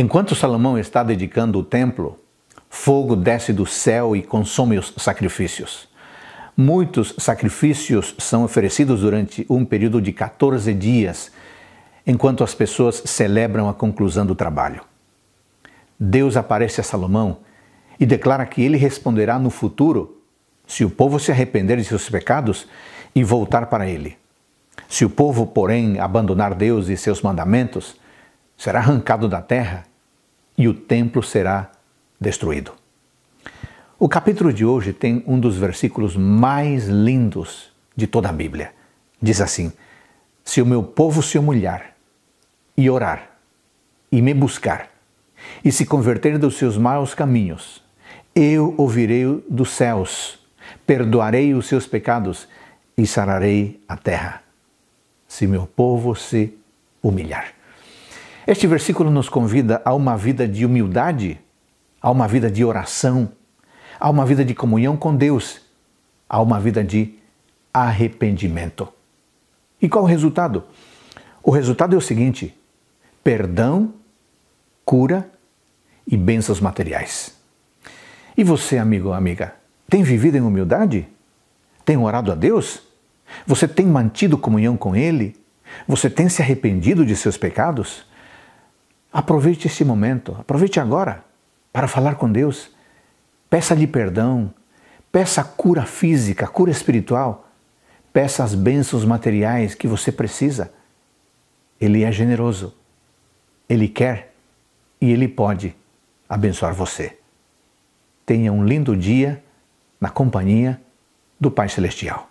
Enquanto Salomão está dedicando o templo, fogo desce do céu e consome os sacrifícios. Muitos sacrifícios são oferecidos durante um período de 14 dias, enquanto as pessoas celebram a conclusão do trabalho. Deus aparece a Salomão e declara que ele responderá no futuro se o povo se arrepender de seus pecados e voltar para ele. Se o povo, porém, abandonar Deus e seus mandamentos, será arrancado da terra e o templo será destruído. O capítulo de hoje tem um dos versículos mais lindos de toda a Bíblia. Diz assim: Se o meu povo se humilhar e orar e me buscar e se converter dos seus maus caminhos, eu ouvirei dos céus, perdoarei os seus pecados e sararei a terra. Se meu povo se humilhar. Este versículo nos convida a uma vida de humildade, a uma vida de oração, a uma vida de comunhão com Deus, a uma vida de arrependimento. E qual o resultado? O resultado é o seguinte: perdão, cura e bênçãos materiais. E você, amigo ou amiga, tem vivido em humildade? Tem orado a Deus? Você tem mantido comunhão com Ele? Você tem se arrependido de seus pecados? Aproveite esse momento, aproveite agora para falar com Deus. Peça-lhe perdão, peça cura física, cura espiritual, peça as bênçãos materiais que você precisa. Ele é generoso, ele quer e ele pode abençoar você. Tenha um lindo dia na companhia do Pai Celestial.